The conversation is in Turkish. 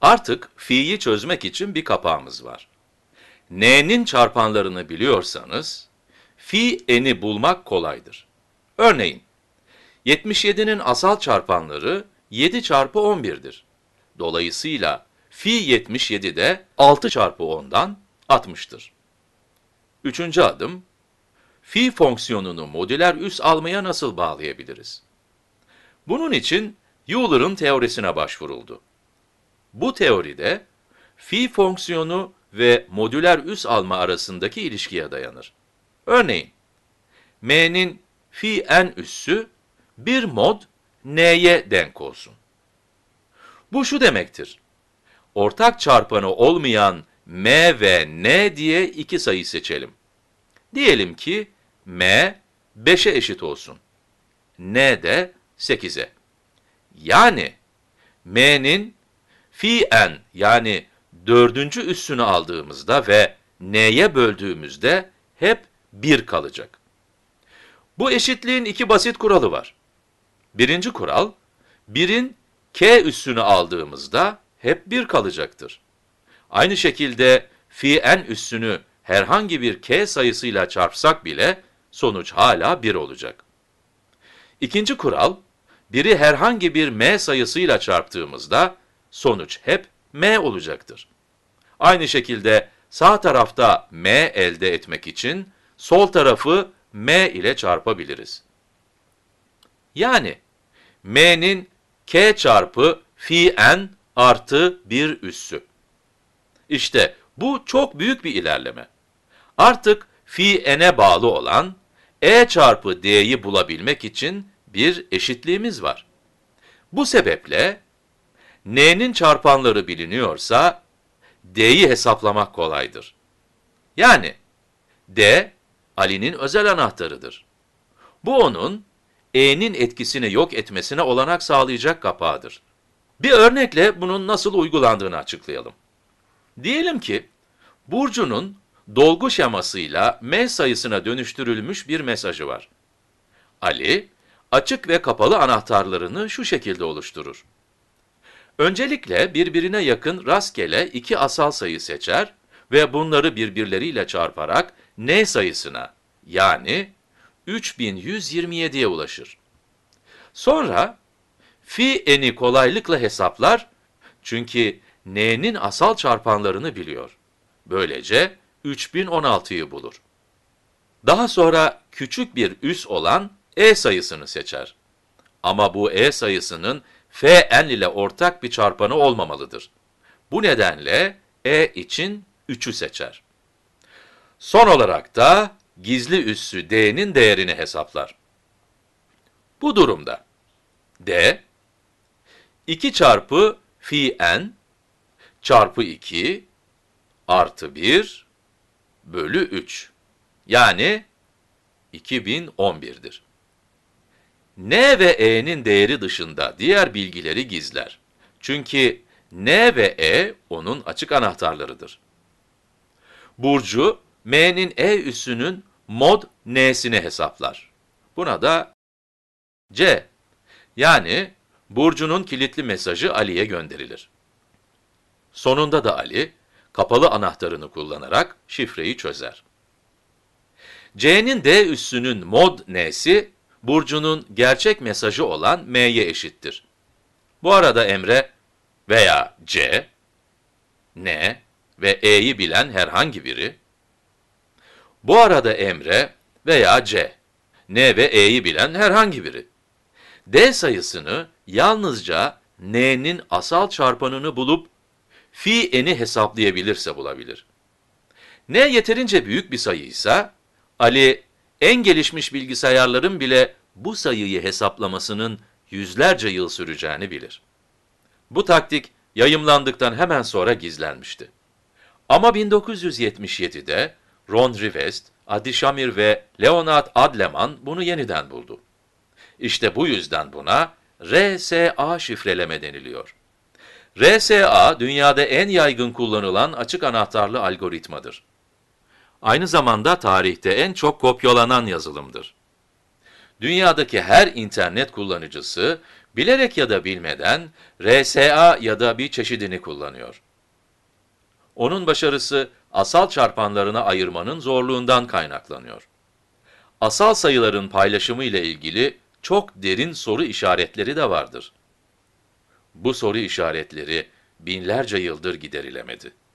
Artık fi'yi çözmek için bir kapağımız var. n'nin çarpanlarını biliyorsanız, fi n'i bulmak kolaydır. Örneğin, 77'nin asal çarpanları 7 çarpı 11'dir. Dolayısıyla fi 77 de 6 çarpı 10'dan 60'tır. Üçüncü adım, fi fonksiyonunu modüler üs almaya nasıl bağlayabiliriz? Bunun için Euler'ın teorisine başvuruldu. Bu teoride fi fonksiyonu ve modüler üs alma arasındaki ilişkiye dayanır. Örneğin, m'nin fi n üssü bir mod n'ye denk olsun. Bu şu demektir. Ortak çarpanı olmayan m ve n diye iki sayı seçelim. Diyelim ki m 5'e eşit olsun. n de 8'e. Yani m'nin fi'en yani dördüncü üssünü aldığımızda ve n'ye böldüğümüzde hep 1 kalacak. Bu eşitliğin iki basit kuralı var. Birinci kural, birin k üssünü aldığımızda hep 1 kalacaktır. Aynı şekilde n üssünü herhangi bir k sayısıyla çarpsak bile sonuç hala 1 olacak. İkinci kural, biri herhangi bir m sayısıyla çarptığımızda sonuç hep m olacaktır. Aynı şekilde sağ tarafta m elde etmek için sol tarafı m ile çarpabiliriz. Yani m'nin k çarpı fi n artı 1 üssü. İşte bu çok büyük bir ilerleme. Artık fi n'e bağlı olan e çarpı d'yi bulabilmek için bir eşitliğimiz var. Bu sebeple n'nin çarpanları biliniyorsa, d'yi hesaplamak kolaydır. Yani, d, Ali'nin özel anahtarıdır. Bu onun, e'nin etkisini yok etmesine olanak sağlayacak kapağıdır. Bir örnekle bunun nasıl uygulandığını açıklayalım. Diyelim ki, Burcu'nun dolgu şemasıyla M sayısına dönüştürülmüş bir mesajı var. Ali, açık ve kapalı anahtarlarını şu şekilde oluşturur. Öncelikle birbirine yakın rastgele iki asal sayı seçer ve bunları birbirleriyle çarparak n sayısına yani 3127'ye ulaşır. Sonra fi n'i kolaylıkla hesaplar çünkü n'nin asal çarpanlarını biliyor. Böylece 3016'yı bulur. Daha sonra küçük bir üs olan e sayısını seçer. Ama bu e sayısının Fn ile ortak bir çarpanı olmamalıdır. Bu nedenle E için 3'ü seçer. Son olarak da gizli üssü D'nin değerini hesaplar. Bu durumda D 2 çarpı fi n çarpı 2 artı 1 bölü 3 yani 2011'dir. N ve E'nin değeri dışında diğer bilgileri gizler. Çünkü N ve E onun açık anahtarlarıdır. Burcu, M'nin E üssünün mod N'sini hesaplar. Buna da C, yani Burcu'nun kilitli mesajı Ali'ye gönderilir. Sonunda da Ali, kapalı anahtarını kullanarak şifreyi çözer. C'nin D üssünün mod N'si burcunun gerçek mesajı olan M'ye eşittir. Bu arada Emre veya C, N ve E'yi bilen herhangi biri, bu arada Emre veya C, N ve E'yi bilen herhangi biri, D sayısını yalnızca N'nin asal çarpanını bulup fi n'i hesaplayabilirse bulabilir. N yeterince büyük bir sayı ise Ali en gelişmiş bilgisayarların bile bu sayıyı hesaplamasının yüzlerce yıl süreceğini bilir. Bu taktik yayımlandıktan hemen sonra gizlenmişti. Ama 1977'de Ron Rivest, Adi Shamir ve Leonard Adleman bunu yeniden buldu. İşte bu yüzden buna RSA şifreleme deniliyor. RSA dünyada en yaygın kullanılan açık anahtarlı algoritmadır aynı zamanda tarihte en çok kopyalanan yazılımdır. Dünyadaki her internet kullanıcısı bilerek ya da bilmeden RSA ya da bir çeşidini kullanıyor. Onun başarısı asal çarpanlarına ayırmanın zorluğundan kaynaklanıyor. Asal sayıların paylaşımı ile ilgili çok derin soru işaretleri de vardır. Bu soru işaretleri binlerce yıldır giderilemedi.